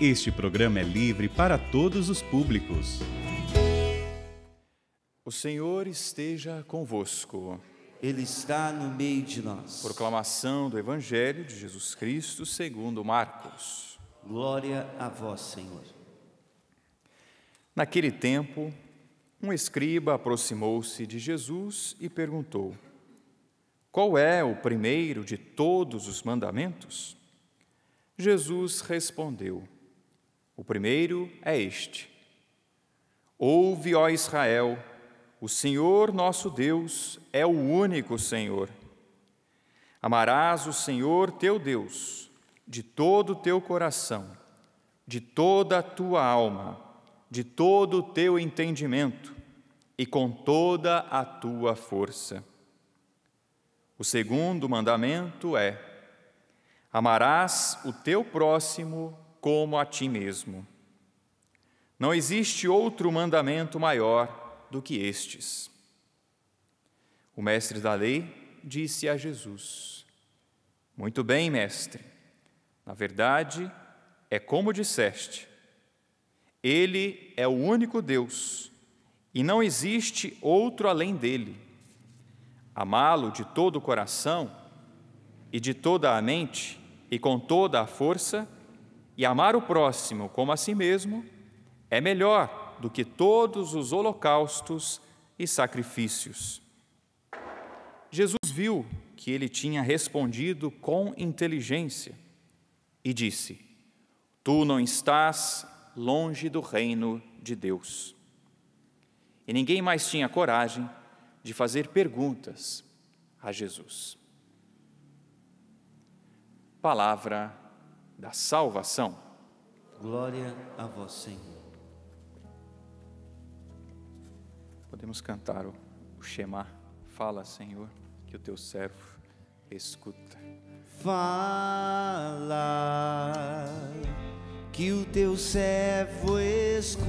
Este programa é livre para todos os públicos. O Senhor esteja convosco. Ele está no meio de nós. Proclamação do Evangelho de Jesus Cristo segundo Marcos. Glória a vós, Senhor. Naquele tempo, um escriba aproximou-se de Jesus e perguntou: Qual é o primeiro de todos os mandamentos? Jesus respondeu: o primeiro é este: Ouve, ó Israel, o Senhor nosso Deus é o único Senhor. Amarás o Senhor teu Deus de todo o teu coração, de toda a tua alma, de todo o teu entendimento e com toda a tua força. O segundo mandamento é: Amarás o teu próximo como a ti mesmo. Não existe outro mandamento maior do que estes. O mestre da lei disse a Jesus: Muito bem, mestre, na verdade é como disseste. Ele é o único Deus e não existe outro além dele. Amá-lo de todo o coração e de toda a mente e com toda a força e amar o próximo como a si mesmo é melhor do que todos os holocaustos e sacrifícios. Jesus viu que ele tinha respondido com inteligência e disse: Tu não estás longe do reino de Deus. E ninguém mais tinha coragem de fazer perguntas a Jesus. Palavra da salvação. Glória a vós, Senhor. Podemos cantar o, o Shema. Fala, Senhor, que o teu servo escuta. Fala, que o teu servo escuta.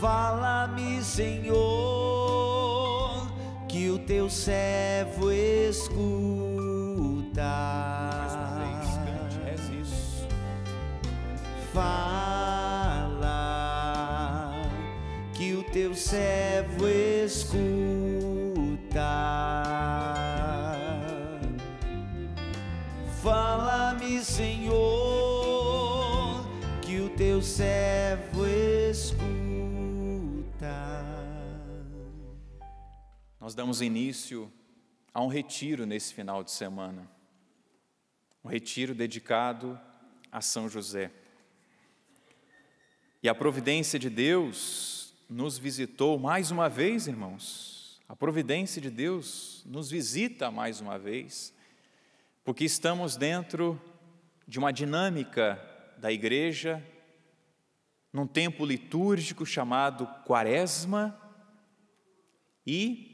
Fala-me, Senhor que o teu servo escuta. Mais uma vez, cante, isso. Fala que o teu servo escuta. nós damos início a um retiro nesse final de semana. Um retiro dedicado a São José. E a providência de Deus nos visitou mais uma vez, irmãos. A providência de Deus nos visita mais uma vez, porque estamos dentro de uma dinâmica da igreja, num tempo litúrgico chamado Quaresma, e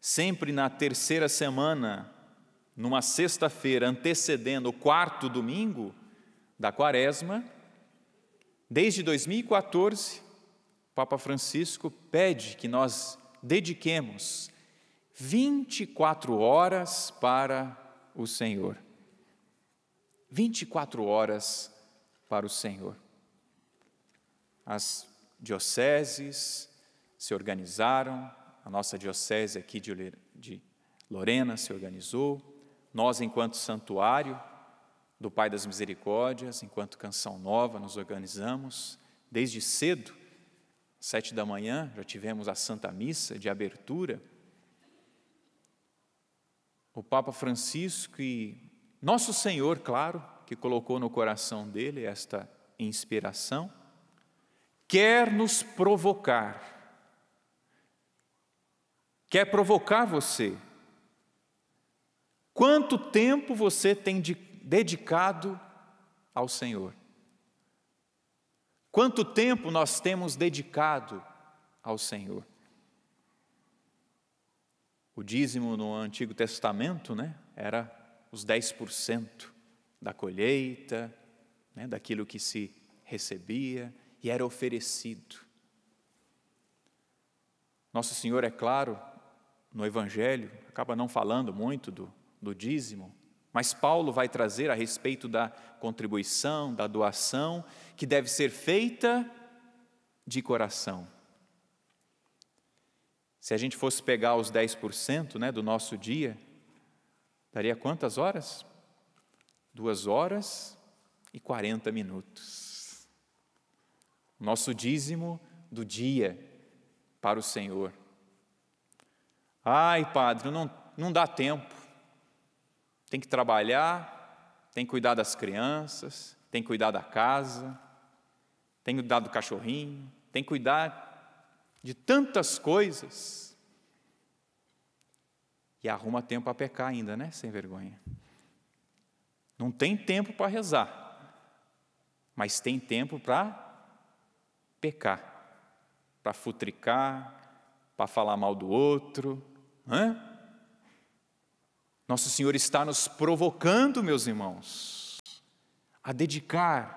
sempre na terceira semana, numa sexta-feira antecedendo o quarto domingo da quaresma, desde 2014, Papa Francisco pede que nós dediquemos 24 horas para o Senhor. 24 horas para o Senhor. As dioceses se organizaram, a nossa diocese aqui de Lorena se organizou, nós, enquanto santuário do Pai das Misericórdias, enquanto Canção Nova, nos organizamos desde cedo, sete da manhã, já tivemos a Santa Missa de abertura. O Papa Francisco e Nosso Senhor, claro, que colocou no coração dele esta inspiração, quer nos provocar quer provocar você. Quanto tempo você tem de, dedicado ao Senhor? Quanto tempo nós temos dedicado ao Senhor? O dízimo no Antigo Testamento né, era os 10% da colheita, né, daquilo que se recebia e era oferecido. Nosso Senhor, é claro, no Evangelho, acaba não falando muito do, do dízimo, mas Paulo vai trazer a respeito da contribuição, da doação, que deve ser feita de coração. Se a gente fosse pegar os 10% né, do nosso dia, daria quantas horas? Duas horas e 40 minutos. Nosso dízimo do dia para o Senhor. Ai, padre, não, não dá tempo. Tem que trabalhar, tem que cuidar das crianças, tem que cuidar da casa, tem que cuidar do cachorrinho, tem que cuidar de tantas coisas. E arruma tempo para pecar ainda, né? Sem vergonha. Não tem tempo para rezar, mas tem tempo para pecar, para futricar, para falar mal do outro, Hã? Nosso Senhor está nos provocando, meus irmãos, a dedicar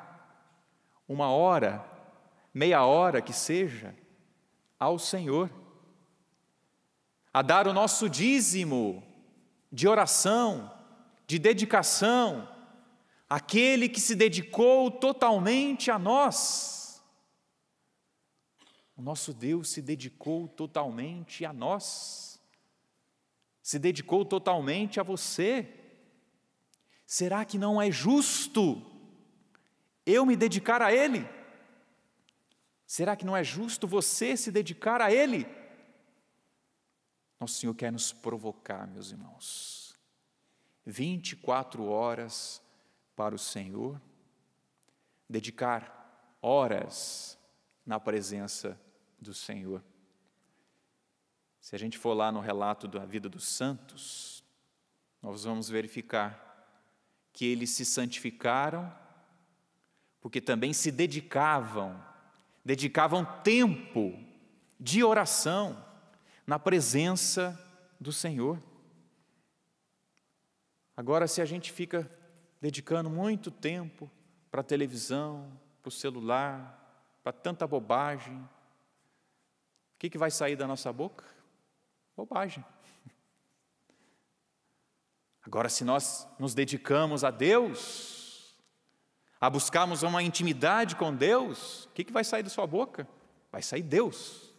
uma hora, meia hora que seja, ao Senhor, a dar o nosso dízimo de oração, de dedicação, aquele que se dedicou totalmente a nós. O nosso Deus se dedicou totalmente a nós se dedicou totalmente a você. Será que não é justo eu me dedicar a Ele? Será que não é justo você se dedicar a Ele? Nosso Senhor quer nos provocar, meus irmãos. 24 horas para o Senhor, dedicar horas na presença do Senhor. Se a gente for lá no relato da vida dos santos, nós vamos verificar que eles se santificaram porque também se dedicavam, dedicavam tempo de oração na presença do Senhor. Agora, se a gente fica dedicando muito tempo para a televisão, para o celular, para tanta bobagem, o que, que vai sair da nossa boca? Bobagem. Agora, se nós nos dedicamos a Deus, a buscarmos uma intimidade com Deus, o que, que vai sair da sua boca? Vai sair Deus.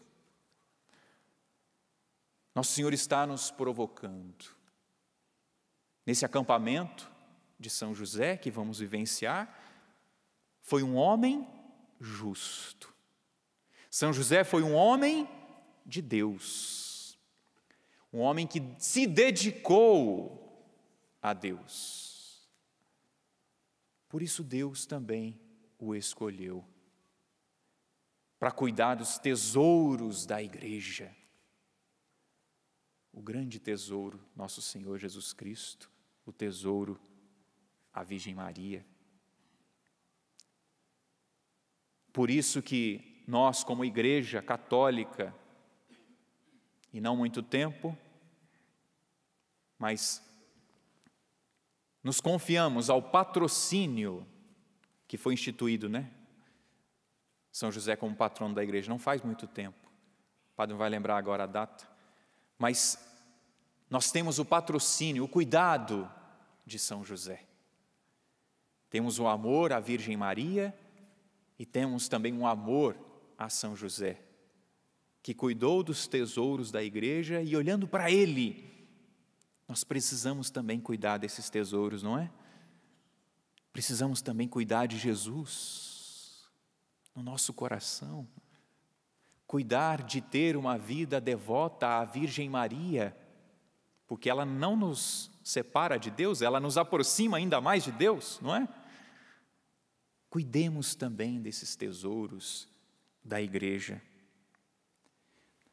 Nosso Senhor está nos provocando. Nesse acampamento de São José que vamos vivenciar, foi um homem justo. São José foi um homem de Deus um homem que se dedicou a Deus. Por isso Deus também o escolheu para cuidar dos tesouros da igreja. O grande tesouro, nosso Senhor Jesus Cristo, o tesouro, a Virgem Maria. Por isso que nós, como igreja católica, e não muito tempo, mas nos confiamos ao patrocínio que foi instituído, né? São José como patrono da igreja, não faz muito tempo. O padre não vai lembrar agora a data, mas nós temos o patrocínio, o cuidado de São José. Temos o amor à Virgem Maria e temos também um amor a São José, que cuidou dos tesouros da igreja e olhando para ele, nós precisamos também cuidar desses tesouros, não é? Precisamos também cuidar de Jesus no nosso coração. Cuidar de ter uma vida devota à Virgem Maria, porque ela não nos separa de Deus, ela nos aproxima ainda mais de Deus, não é? Cuidemos também desses tesouros da igreja.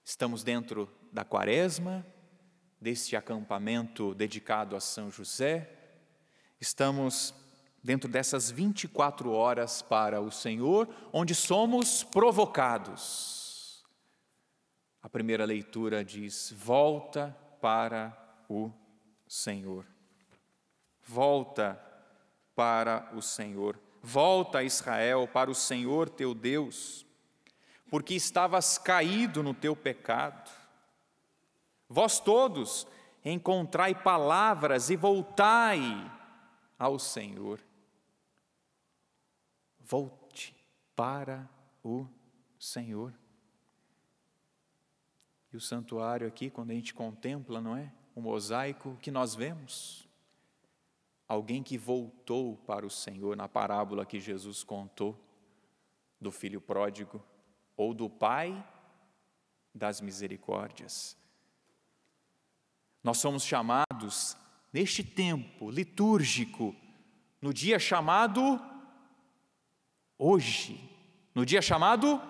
Estamos dentro da quaresma, deste acampamento dedicado a São José, estamos dentro dessas 24 horas para o Senhor, onde somos provocados. A primeira leitura diz: volta para o Senhor. Volta para o Senhor. Volta Israel, para o Senhor teu Deus, porque estavas caído no teu pecado Vós todos encontrai palavras e voltai ao Senhor. Volte para o Senhor. E o santuário aqui, quando a gente contempla, não é? O mosaico que nós vemos. Alguém que voltou para o Senhor na parábola que Jesus contou do filho pródigo ou do pai das misericórdias. Nós somos chamados, neste tempo litúrgico, no dia chamado hoje, no dia chamado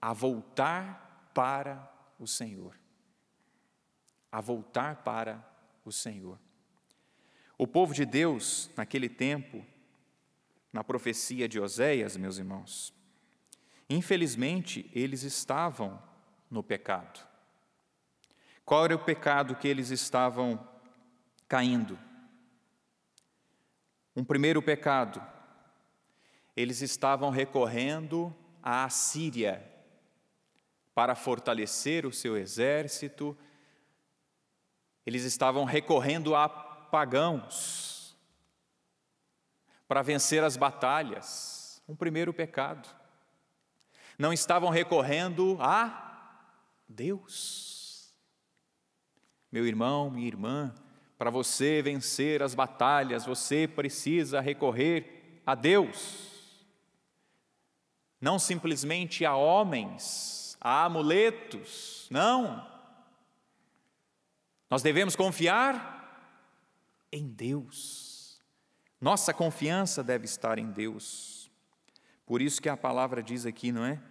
a voltar para o Senhor. A voltar para o Senhor. O povo de Deus, naquele tempo, na profecia de Oséias, meus irmãos, infelizmente, eles estavam no pecado. Qual era o pecado que eles estavam caindo? Um primeiro pecado, eles estavam recorrendo à Assíria para fortalecer o seu exército, eles estavam recorrendo a pagãos para vencer as batalhas. Um primeiro pecado. Não estavam recorrendo a Deus. Meu irmão, minha irmã, para você vencer as batalhas, você precisa recorrer a Deus. Não simplesmente a homens, a amuletos, não. Nós devemos confiar em Deus. Nossa confiança deve estar em Deus. Por isso que a palavra diz aqui, não é?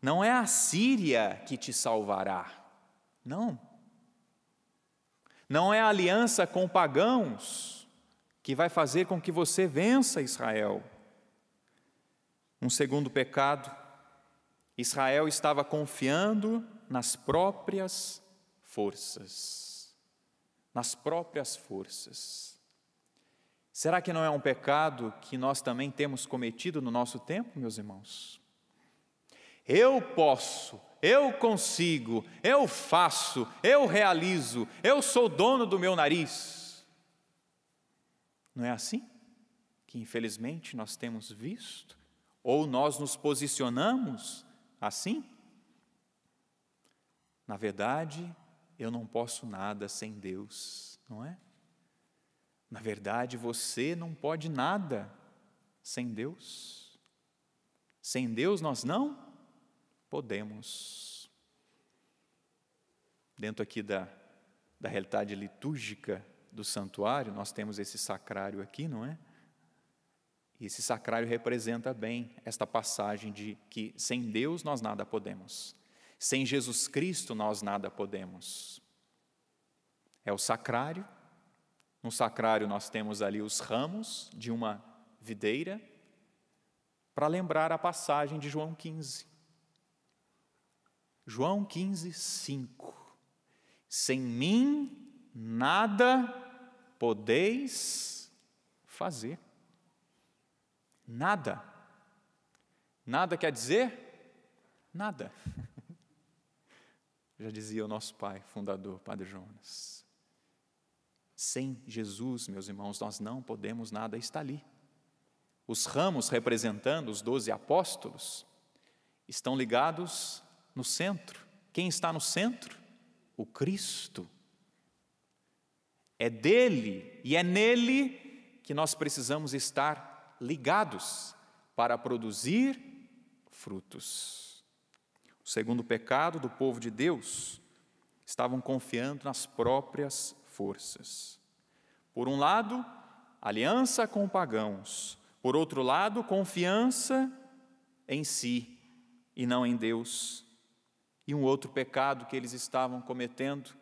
Não é a Síria que te salvará. Não. Não é a aliança com pagãos que vai fazer com que você vença Israel. Um segundo pecado, Israel estava confiando nas próprias forças. Nas próprias forças. Será que não é um pecado que nós também temos cometido no nosso tempo, meus irmãos? Eu posso, eu consigo, eu faço, eu realizo, eu sou dono do meu nariz. Não é assim que, infelizmente, nós temos visto? Ou nós nos posicionamos assim? Na verdade, eu não posso nada sem Deus, não é? Na verdade, você não pode nada sem Deus. Sem Deus nós não podemos, dentro aqui da, da realidade litúrgica do santuário, nós temos esse sacrário aqui, não é? E esse sacrário representa bem esta passagem de que sem Deus nós nada podemos, sem Jesus Cristo nós nada podemos. É o sacrário, no sacrário nós temos ali os ramos de uma videira, para lembrar a passagem de João 15. João 15, 5. Sem mim nada podeis fazer. Nada. Nada quer dizer nada. Já dizia o nosso pai, fundador, Padre Jonas. Sem Jesus, meus irmãos, nós não podemos nada, está ali. Os ramos representando os doze apóstolos estão ligados no centro. Quem está no centro? O Cristo. É dele e é nele que nós precisamos estar ligados para produzir frutos. O segundo pecado do povo de Deus estavam confiando nas próprias forças. Por um lado, aliança com pagãos, por outro lado, confiança em si e não em Deus e um outro pecado que eles estavam cometendo,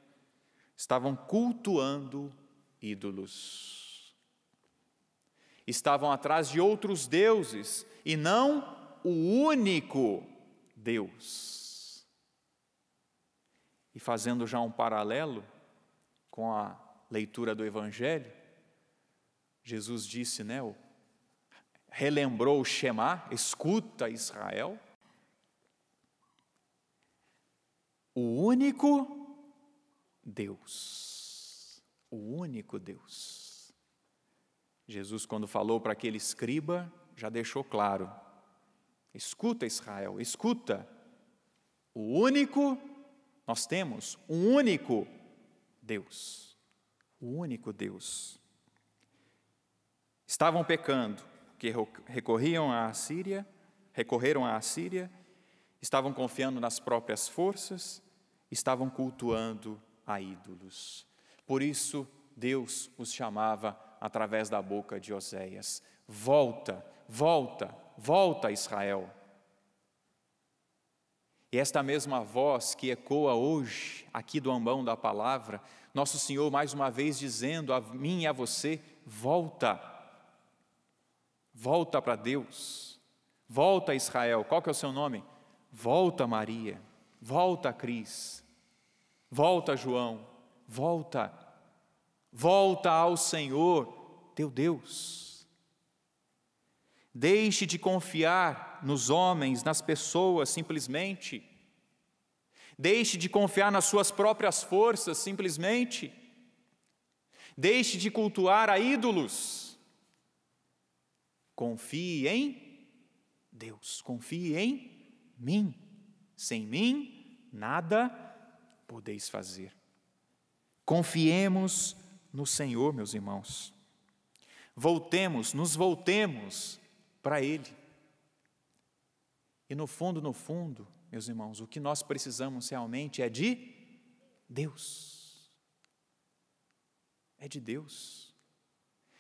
estavam cultuando ídolos. Estavam atrás de outros deuses e não o único Deus. E fazendo já um paralelo com a leitura do Evangelho, Jesus disse, né, relembrou o Shema, escuta Israel, o único Deus. O único Deus. Jesus, quando falou para aquele escriba, já deixou claro: escuta, Israel, escuta. O único, nós temos um único Deus. O único Deus. Estavam pecando, porque recorriam à Síria, recorreram à Síria, estavam confiando nas próprias forças, estavam cultuando a ídolos. Por isso, Deus os chamava através da boca de Oséias: Volta, volta, volta, Israel. E esta mesma voz que ecoa hoje, aqui do ambão da palavra, Nosso Senhor mais uma vez dizendo a mim e a você: volta, volta para Deus, volta Israel, qual que é o seu nome? Volta Maria. Volta, Cris. Volta, João. Volta. Volta ao Senhor, teu Deus. Deixe de confiar nos homens, nas pessoas, simplesmente. Deixe de confiar nas suas próprias forças, simplesmente. Deixe de cultuar a ídolos. Confie em Deus, confie em mim. Sem mim, nada podeis fazer. Confiemos no Senhor, meus irmãos. Voltemos, nos voltemos para Ele. E no fundo, no fundo, meus irmãos, o que nós precisamos realmente é de Deus. É de Deus.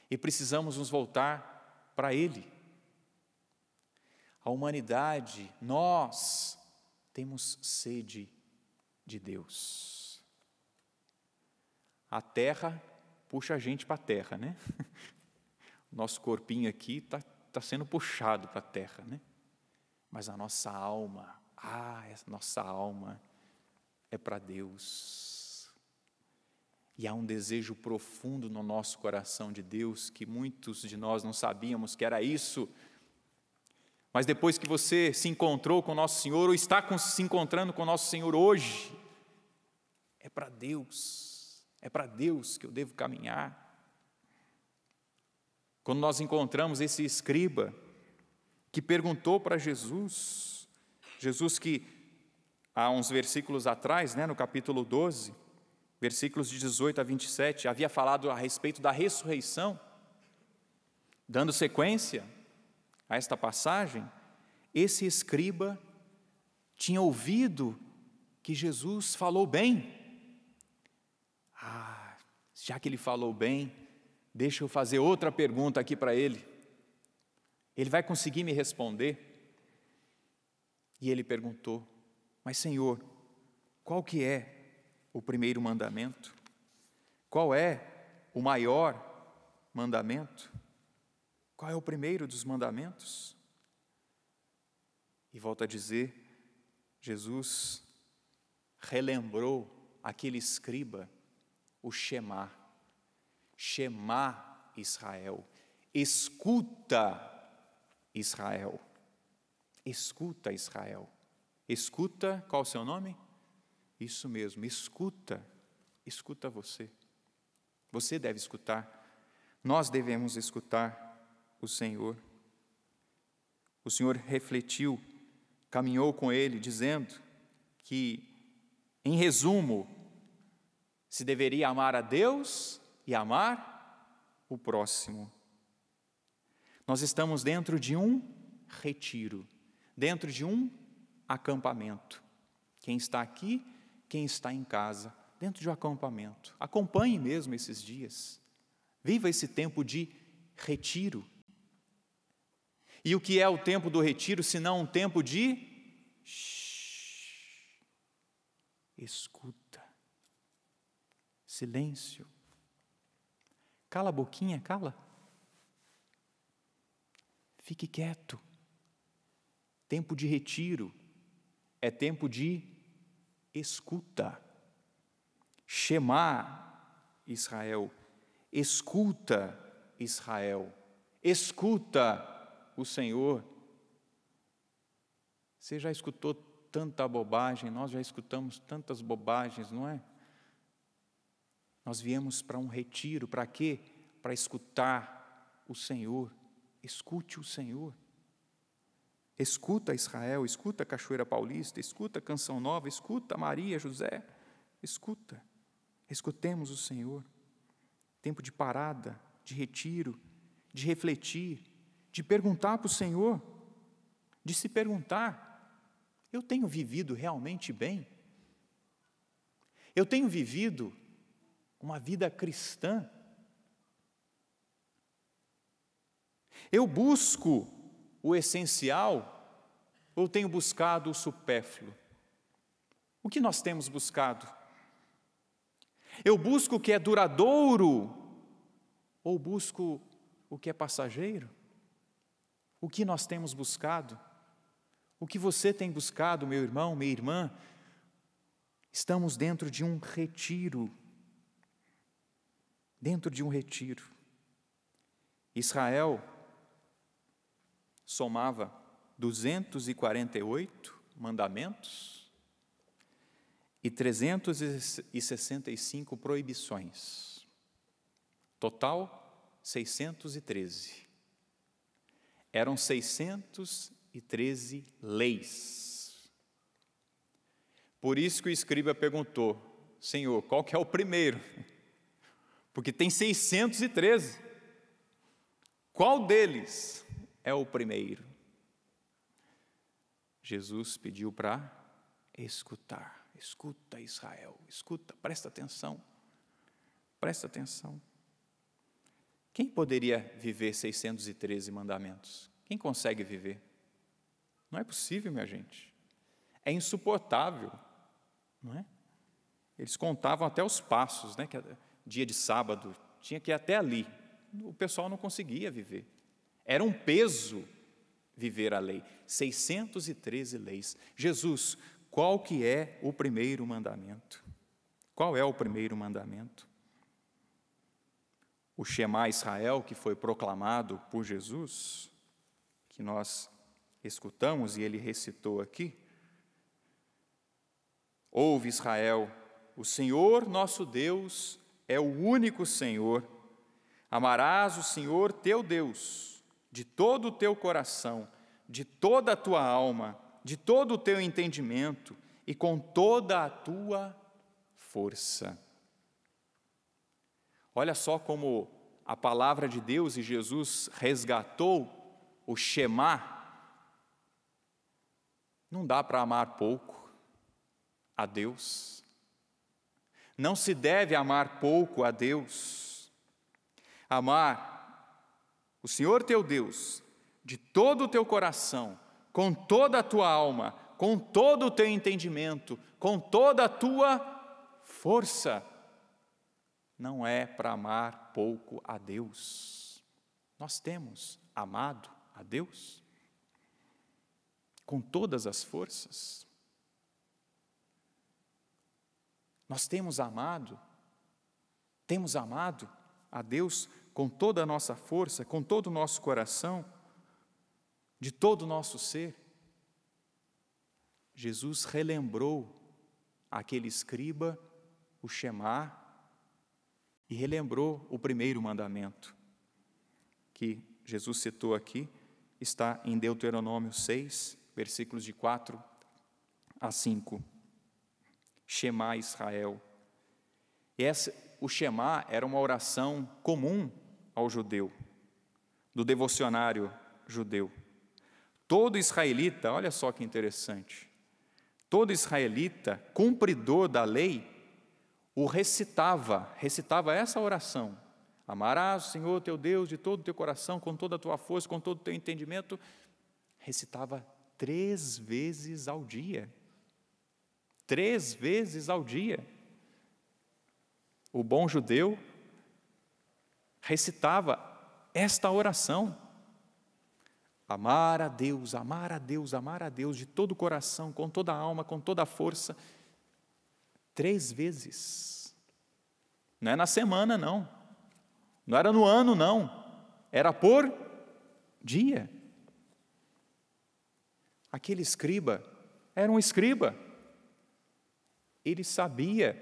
E precisamos nos voltar para Ele. A humanidade, nós, temos sede de Deus. A terra puxa a gente para a terra, né? Nosso corpinho aqui está tá sendo puxado para a terra, né? Mas a nossa alma, ah, nossa alma é para Deus. E há um desejo profundo no nosso coração de Deus que muitos de nós não sabíamos que era isso mas depois que você se encontrou com Nosso Senhor, ou está com, se encontrando com Nosso Senhor hoje, é para Deus, é para Deus que eu devo caminhar. Quando nós encontramos esse escriba que perguntou para Jesus, Jesus que há uns versículos atrás, né, no capítulo 12, versículos de 18 a 27, havia falado a respeito da ressurreição, dando sequência a esta passagem, esse escriba tinha ouvido que Jesus falou bem. Ah, já que ele falou bem, deixa eu fazer outra pergunta aqui para ele. Ele vai conseguir me responder? E ele perguntou: Mas, Senhor, qual que é o primeiro mandamento? Qual é o maior mandamento? Qual é o primeiro dos mandamentos? E volta a dizer, Jesus relembrou aquele escriba o Shema. Shema Israel. Escuta Israel. Escuta Israel. Escuta, qual o seu nome? Isso mesmo, escuta. Escuta você. Você deve escutar. Nós devemos escutar o Senhor. O Senhor refletiu, caminhou com ele, dizendo que, em resumo, se deveria amar a Deus e amar o próximo. Nós estamos dentro de um retiro, dentro de um acampamento. Quem está aqui, quem está em casa, dentro de um acampamento. Acompanhe mesmo esses dias. Viva esse tempo de retiro e o que é o tempo do retiro, senão um tempo de escuta, silêncio. Cala a boquinha, cala. Fique quieto. Tempo de retiro é tempo de escuta. Shema, Israel. Escuta, Israel. Escuta, Israel o Senhor. Você já escutou tanta bobagem, nós já escutamos tantas bobagens, não é? Nós viemos para um retiro, para quê? Para escutar o Senhor. Escute o Senhor. Escuta Israel, escuta Cachoeira Paulista, escuta Canção Nova, escuta Maria, José. Escuta. Escutemos o Senhor. Tempo de parada, de retiro, de refletir, de perguntar para o Senhor, de se perguntar: eu tenho vivido realmente bem? Eu tenho vivido uma vida cristã? Eu busco o essencial ou tenho buscado o supérfluo? O que nós temos buscado? Eu busco o que é duradouro ou busco o que é passageiro? O que nós temos buscado? O que você tem buscado, meu irmão, minha irmã? Estamos dentro de um retiro. Dentro de um retiro. Israel somava 248 mandamentos e 365 proibições. Total 613 eram 613 leis. Por isso que o escriba perguntou: Senhor, qual que é o primeiro? Porque tem 613. Qual deles é o primeiro? Jesus pediu para escutar. Escuta, Israel, escuta, presta atenção. Presta atenção. Quem poderia viver 613 mandamentos? Quem consegue viver? Não é possível, minha gente. É insuportável, não é? Eles contavam até os passos, né? Que dia de sábado tinha que ir até ali. O pessoal não conseguia viver. Era um peso viver a lei. 613 leis. Jesus, qual que é o primeiro mandamento? Qual é o primeiro mandamento? o Shema Israel que foi proclamado por Jesus, que nós escutamos e ele recitou aqui. Ouve Israel, o Senhor nosso Deus é o único Senhor. Amarás o Senhor teu Deus de todo o teu coração, de toda a tua alma, de todo o teu entendimento e com toda a tua força. Olha só como a palavra de Deus e Jesus resgatou o Shema. Não dá para amar pouco a Deus. Não se deve amar pouco a Deus. Amar o Senhor teu Deus de todo o teu coração, com toda a tua alma, com todo o teu entendimento, com toda a tua força não é para amar pouco a Deus. Nós temos amado a Deus com todas as forças. Nós temos amado, temos amado a Deus com toda a nossa força, com todo o nosso coração, de todo o nosso ser. Jesus relembrou aquele escriba, o Shemá, e relembrou o primeiro mandamento que Jesus citou aqui, está em Deuteronômio 6, versículos de 4 a 5. Shema Israel. Essa, o Shema era uma oração comum ao judeu, do devocionário judeu. Todo israelita, olha só que interessante, todo israelita, cumpridor da lei, o recitava, recitava essa oração: Amarás o Senhor teu Deus de todo o teu coração, com toda a tua força, com todo o teu entendimento. Recitava três vezes ao dia. Três vezes ao dia. O bom judeu recitava esta oração. Amar a Deus, amar a Deus, amar a Deus de todo o coração, com toda a alma, com toda a força Três vezes. Não é na semana, não. Não era no ano, não. Era por dia. Aquele escriba era um escriba. Ele sabia.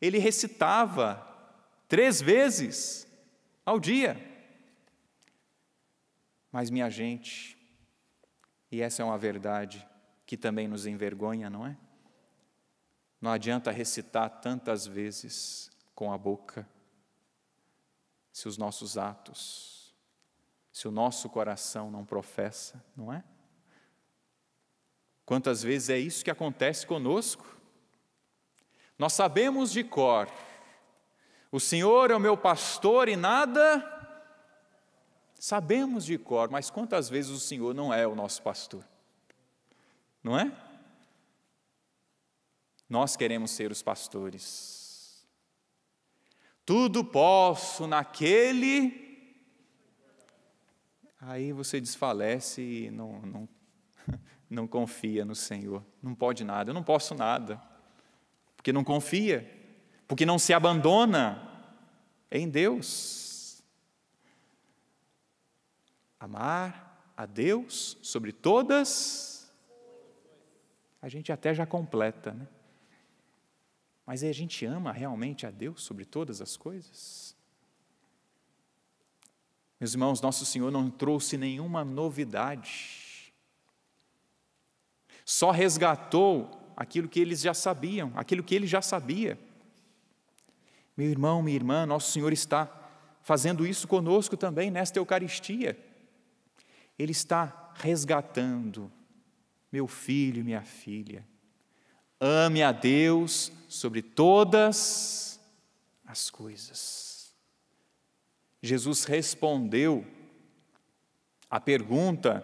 Ele recitava três vezes ao dia. Mas, minha gente, e essa é uma verdade que também nos envergonha, não é? Não adianta recitar tantas vezes com a boca, se os nossos atos, se o nosso coração não professa, não é? Quantas vezes é isso que acontece conosco? Nós sabemos de cor, o Senhor é o meu pastor e nada. Sabemos de cor, mas quantas vezes o Senhor não é o nosso pastor? Não é? Nós queremos ser os pastores. Tudo posso naquele. Aí você desfalece e não, não, não confia no Senhor. Não pode nada, eu não posso nada. Porque não confia, porque não se abandona em Deus. Amar a Deus sobre todas. A gente até já completa, né? Mas a gente ama realmente a Deus sobre todas as coisas? Meus irmãos, nosso Senhor não trouxe nenhuma novidade. Só resgatou aquilo que eles já sabiam, aquilo que ele já sabia. Meu irmão, minha irmã, nosso Senhor está fazendo isso conosco também nesta Eucaristia. Ele está resgatando meu filho, minha filha. Ame a Deus sobre todas as coisas. Jesus respondeu a pergunta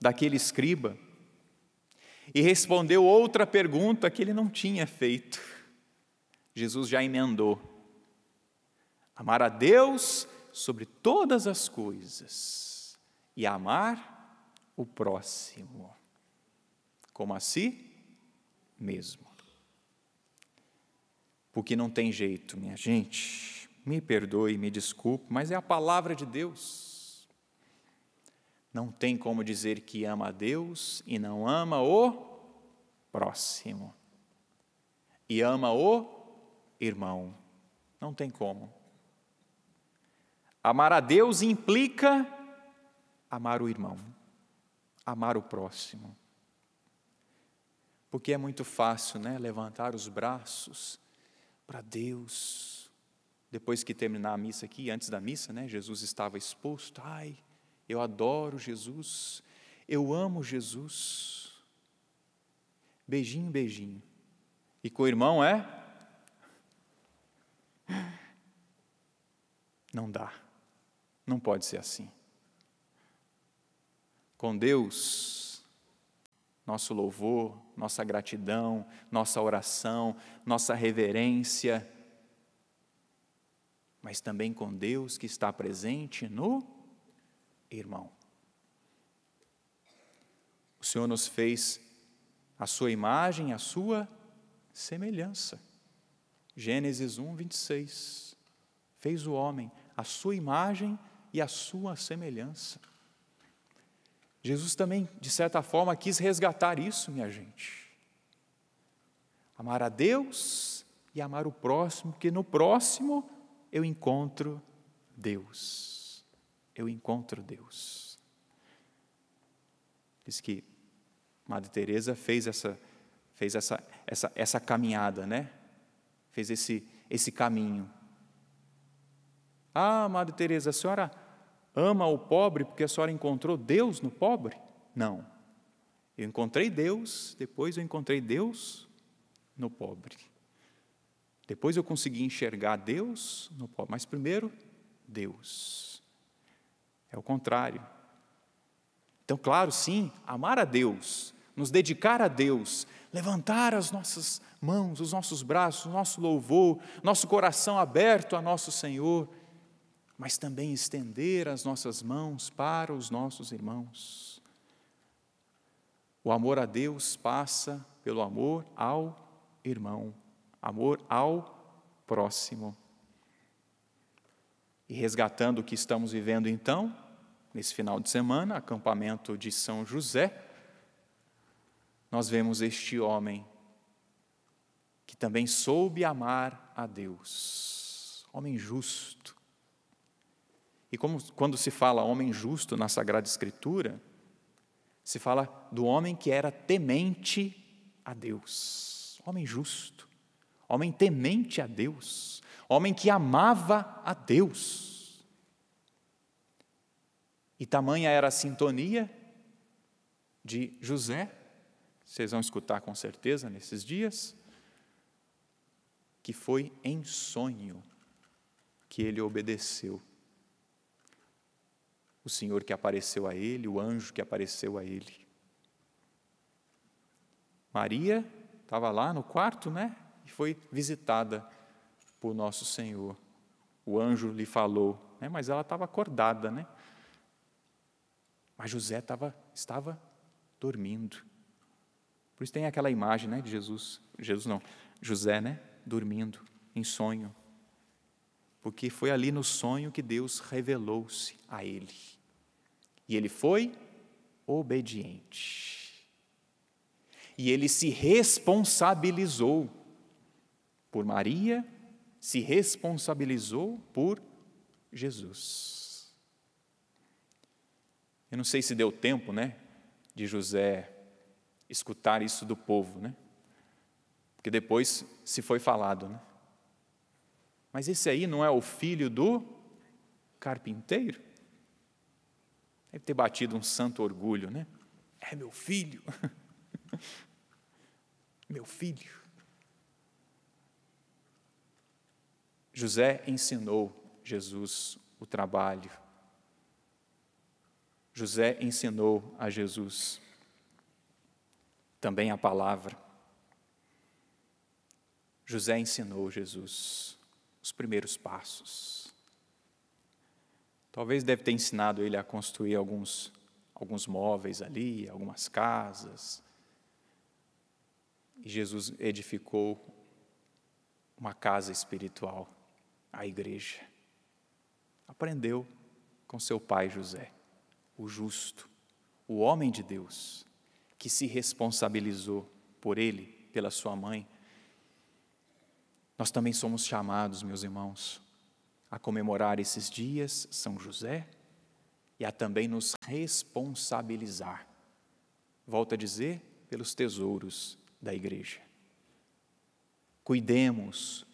daquele escriba e respondeu outra pergunta que ele não tinha feito. Jesus já emendou: amar a Deus sobre todas as coisas e amar o próximo como assim? mesmo. Porque não tem jeito, minha gente. Me perdoe, me desculpe, mas é a palavra de Deus. Não tem como dizer que ama a Deus e não ama o próximo. E ama o irmão. Não tem como. Amar a Deus implica amar o irmão, amar o próximo. Porque é muito fácil, né, levantar os braços para Deus. Depois que terminar a missa aqui, antes da missa, né, Jesus estava exposto. Ai, eu adoro Jesus. Eu amo Jesus. Beijinho, beijinho. E com o irmão é? Não dá. Não pode ser assim. Com Deus, nosso louvor, nossa gratidão, nossa oração, nossa reverência, mas também com Deus que está presente no irmão. O Senhor nos fez a sua imagem, a sua semelhança. Gênesis 1, 26. Fez o homem a sua imagem e a sua semelhança. Jesus também, de certa forma, quis resgatar isso, minha gente. Amar a Deus e amar o próximo, porque no próximo eu encontro Deus. Eu encontro Deus. Diz que Madre Teresa fez essa fez essa, essa, essa caminhada, né? Fez esse, esse caminho. Ah, Madre Teresa, a senhora ama o pobre porque a senhora encontrou Deus no pobre? Não. Eu encontrei Deus, depois eu encontrei Deus no pobre. Depois eu consegui enxergar Deus no pobre, mas primeiro Deus. É o contrário. Então, claro, sim, amar a Deus, nos dedicar a Deus, levantar as nossas mãos, os nossos braços, o nosso louvor, nosso coração aberto a nosso Senhor, mas também estender as nossas mãos para os nossos irmãos. O amor a Deus passa pelo amor ao irmão, amor ao próximo. E resgatando o que estamos vivendo então, nesse final de semana, acampamento de São José, nós vemos este homem que também soube amar a Deus, homem justo, e como, quando se fala homem justo na Sagrada Escritura, se fala do homem que era temente a Deus, homem justo, homem temente a Deus, homem que amava a Deus. E tamanha era a sintonia de José, vocês vão escutar com certeza nesses dias, que foi em sonho que ele obedeceu o Senhor que apareceu a ele, o anjo que apareceu a ele. Maria estava lá no quarto, né? E foi visitada por nosso Senhor. O anjo lhe falou, né? mas ela estava acordada, né? Mas José tava, estava dormindo. Por isso tem aquela imagem né, de Jesus, Jesus não, José, né? Dormindo, em sonho. Porque foi ali no sonho que Deus revelou-se a ele. E ele foi obediente. E ele se responsabilizou por Maria, se responsabilizou por Jesus. Eu não sei se deu tempo, né, de José escutar isso do povo, né? Porque depois se foi falado, né? Mas esse aí não é o filho do carpinteiro? Deve ter batido um santo orgulho, né? É meu filho. meu filho. José ensinou Jesus o trabalho. José ensinou a Jesus também a palavra. José ensinou Jesus os primeiros passos. Talvez deve ter ensinado ele a construir alguns, alguns móveis ali, algumas casas. E Jesus edificou uma casa espiritual, a igreja. Aprendeu com seu pai José, o justo, o homem de Deus, que se responsabilizou por ele, pela sua mãe. Nós também somos chamados, meus irmãos, a comemorar esses dias, São José, e a também nos responsabilizar, volto a dizer, pelos tesouros da igreja. Cuidemos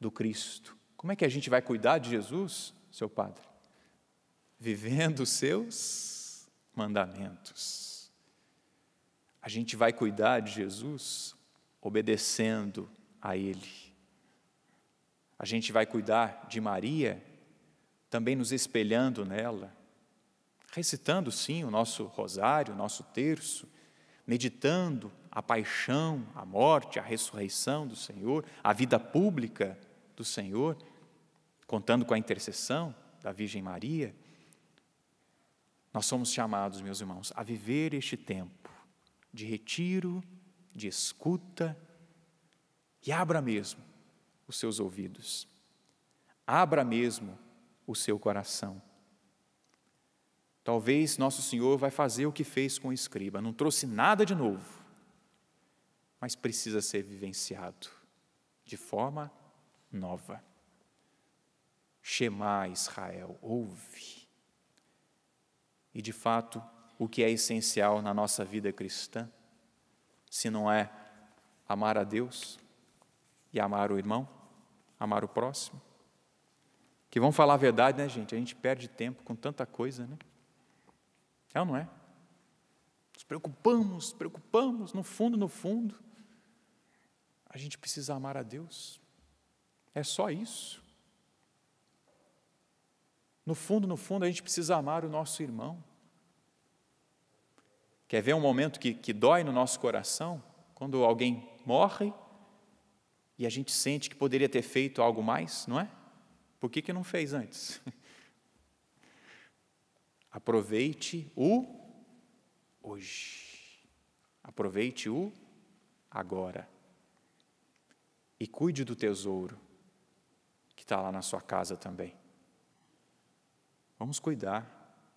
do Cristo. Como é que a gente vai cuidar de Jesus, seu Padre? Vivendo os seus mandamentos. A gente vai cuidar de Jesus obedecendo a Ele a gente vai cuidar de Maria, também nos espelhando nela, recitando sim o nosso rosário, o nosso terço, meditando a paixão, a morte, a ressurreição do Senhor, a vida pública do Senhor, contando com a intercessão da Virgem Maria. Nós somos chamados, meus irmãos, a viver este tempo de retiro, de escuta, e abra mesmo os seus ouvidos. Abra mesmo o seu coração. Talvez Nosso Senhor vai fazer o que fez com o escriba, não trouxe nada de novo, mas precisa ser vivenciado de forma nova. Shema Israel, ouve. E de fato, o que é essencial na nossa vida cristã, se não é amar a Deus e amar o irmão? amar o próximo. Que vão falar a verdade, né, gente? A gente perde tempo com tanta coisa, né? É ou não é? Nos preocupamos, preocupamos, no fundo, no fundo. A gente precisa amar a Deus. É só isso. No fundo, no fundo, a gente precisa amar o nosso irmão. Quer ver um momento que, que dói no nosso coração? Quando alguém morre e a gente sente que poderia ter feito algo mais, não é? Por que, que não fez antes? Aproveite o hoje. Aproveite o agora. E cuide do tesouro que está lá na sua casa também. Vamos cuidar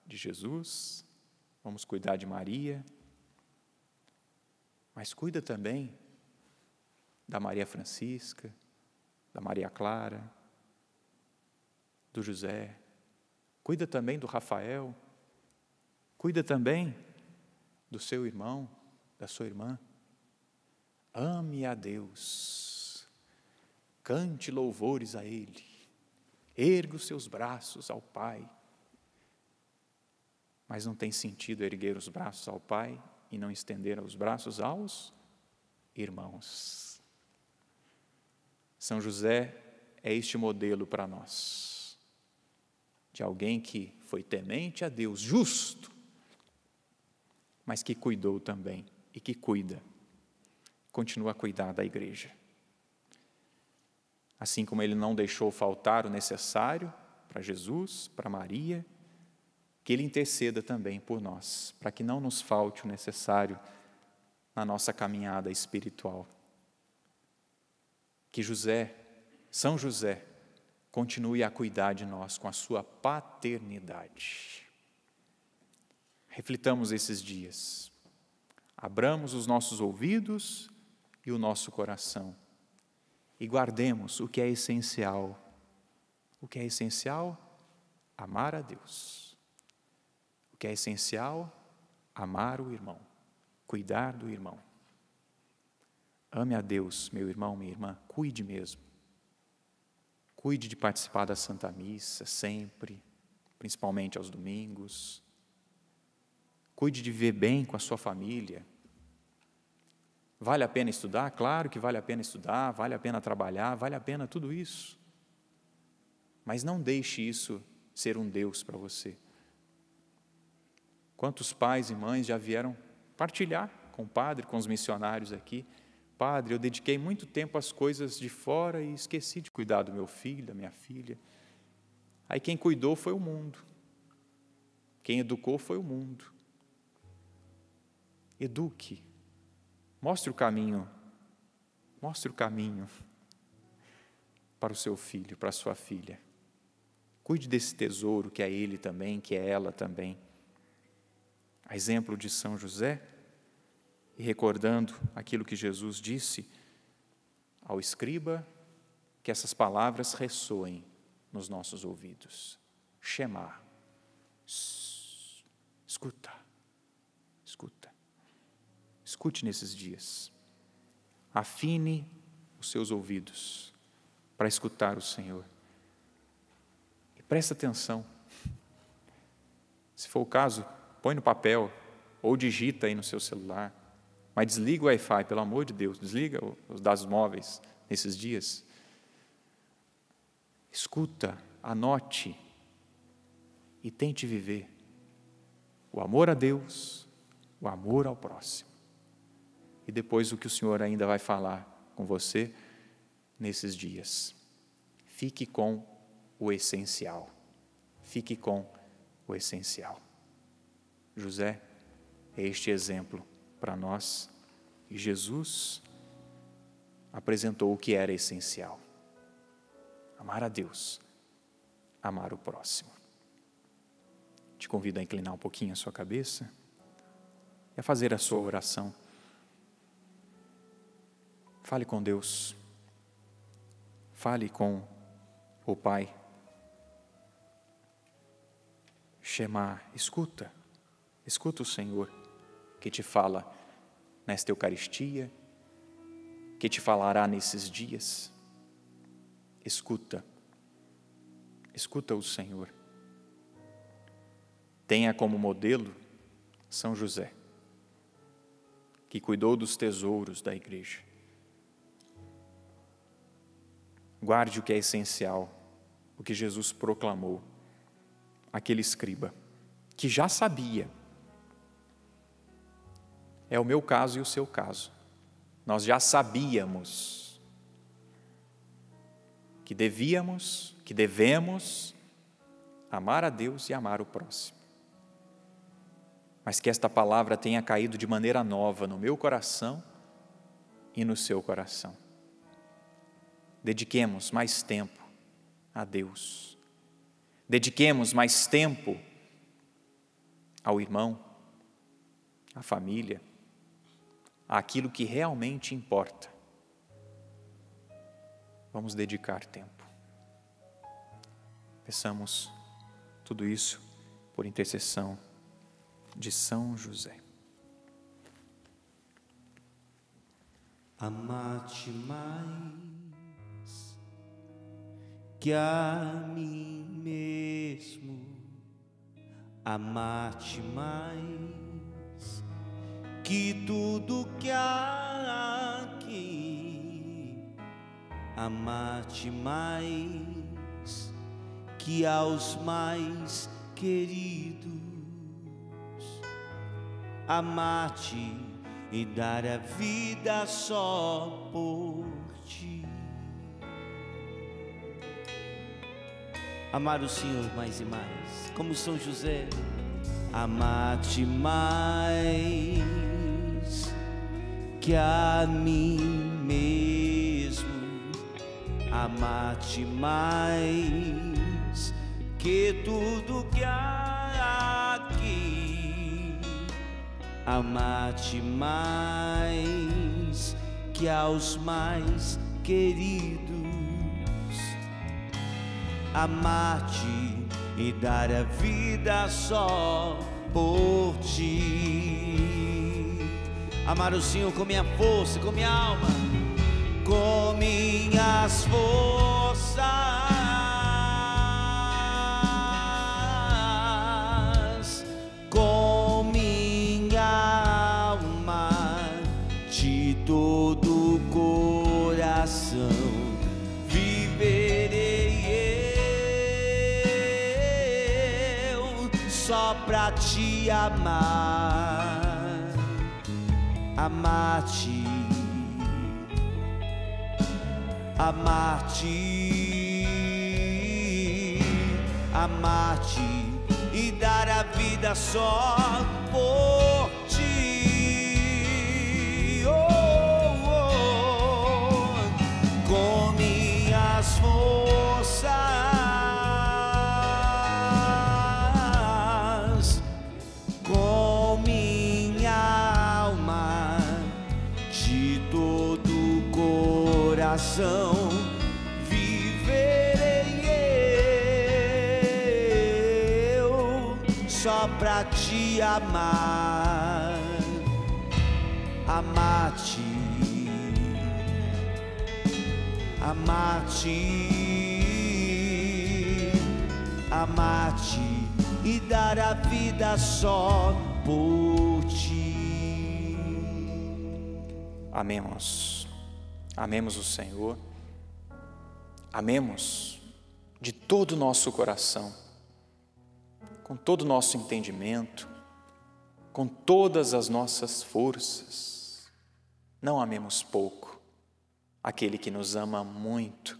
de Jesus, vamos cuidar de Maria, mas cuida também da Maria Francisca, da Maria Clara, do José. Cuida também do Rafael. Cuida também do seu irmão, da sua irmã. Ame a Deus. Cante louvores a Ele. Erga os seus braços ao Pai. Mas não tem sentido erguer os braços ao Pai e não estender os braços aos irmãos. São José é este modelo para nós, de alguém que foi temente a Deus, justo, mas que cuidou também e que cuida, continua a cuidar da igreja. Assim como ele não deixou faltar o necessário para Jesus, para Maria, que ele interceda também por nós, para que não nos falte o necessário na nossa caminhada espiritual que José, São José, continue a cuidar de nós com a sua paternidade. Reflitamos esses dias, abramos os nossos ouvidos e o nosso coração e guardemos o que é essencial. O que é essencial? Amar a Deus. O que é essencial? Amar o irmão, cuidar do irmão. Ame a Deus, meu irmão, minha irmã, cuide mesmo. Cuide de participar da Santa Missa sempre, principalmente aos domingos. Cuide de viver bem com a sua família. Vale a pena estudar? Claro que vale a pena estudar, vale a pena trabalhar, vale a pena tudo isso. Mas não deixe isso ser um Deus para você. Quantos pais e mães já vieram partilhar com o padre, com os missionários aqui, padre, eu dediquei muito tempo às coisas de fora e esqueci de cuidar do meu filho, da minha filha. Aí quem cuidou foi o mundo. Quem educou foi o mundo. Eduque. Mostre o caminho. Mostre o caminho para o seu filho, para a sua filha. Cuide desse tesouro que é ele também, que é ela também. A exemplo de São José, e recordando aquilo que Jesus disse ao escriba, que essas palavras ressoem nos nossos ouvidos. chamar Escuta. Escuta. Escute nesses dias. Afine os seus ouvidos para escutar o Senhor. E preste atenção. Se for o caso, põe no papel ou digita aí no seu celular mas desliga o Wi-Fi, pelo amor de Deus, desliga os dados móveis nesses dias. Escuta, anote e tente viver o amor a Deus, o amor ao próximo. E depois o que o Senhor ainda vai falar com você nesses dias. Fique com o essencial. Fique com o essencial. José é este exemplo para nós. E Jesus apresentou o que era essencial: amar a Deus, amar o próximo. Te convido a inclinar um pouquinho a sua cabeça e a fazer a sua oração. Fale com Deus. Fale com o Pai. Chamar, escuta, escuta o Senhor que te fala nesta Eucaristia, que te falará nesses dias. Escuta, escuta o Senhor. Tenha como modelo São José, que cuidou dos tesouros da igreja. Guarde o que é essencial, o que Jesus proclamou, aquele escriba, que já sabia é o meu caso e o seu caso. Nós já sabíamos que devíamos, que devemos amar a Deus e amar o próximo. Mas que esta palavra tenha caído de maneira nova no meu coração e no seu coração. Dediquemos mais tempo a Deus. Dediquemos mais tempo ao irmão, à família àquilo que realmente importa. Vamos dedicar tempo. Peçamos tudo isso por intercessão de São José. Amate mais que a mim mesmo, amate mais que tudo que há aqui amar-te mais que aos mais queridos, amar-te e dar a vida só por ti. Amar o Senhor mais e mais, como São José, amar-te mais que a mim mesmo amar-te mais que tudo que há aqui, amar-te mais que aos mais queridos, amar-te e dar a vida só por ti. Amar o Senhor com minha força, com minha alma, com minhas forças, com minha alma, de todo o coração. só pra te amar amar-te, amar-te, amar-te e dar a vida só por ti. Oh, oh, oh. Com minhas forças. coração viverei eu só pra te amar, amar-te, amar-te, amar-te e dar a vida só por ti. Amém. Amemos o Senhor, amemos de todo o nosso coração, com todo o nosso entendimento, com todas as nossas forças. Não amemos pouco aquele que nos ama muito.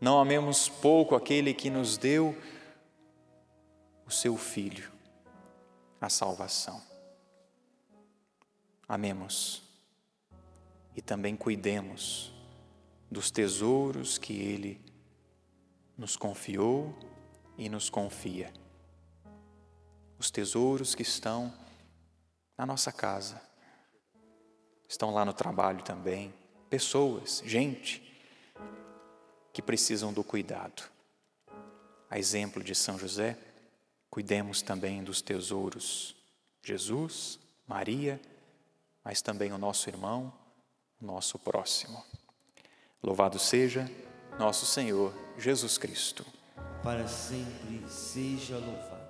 Não amemos pouco aquele que nos deu o seu Filho, a salvação. Amemos e também cuidemos dos tesouros que Ele nos confiou e nos confia. Os tesouros que estão na nossa casa, estão lá no trabalho também, pessoas, gente que precisam do cuidado. A exemplo de São José, cuidemos também dos tesouros Jesus, Maria, mas também o nosso irmão, nosso próximo. Louvado seja nosso Senhor Jesus Cristo. Para sempre seja louvado.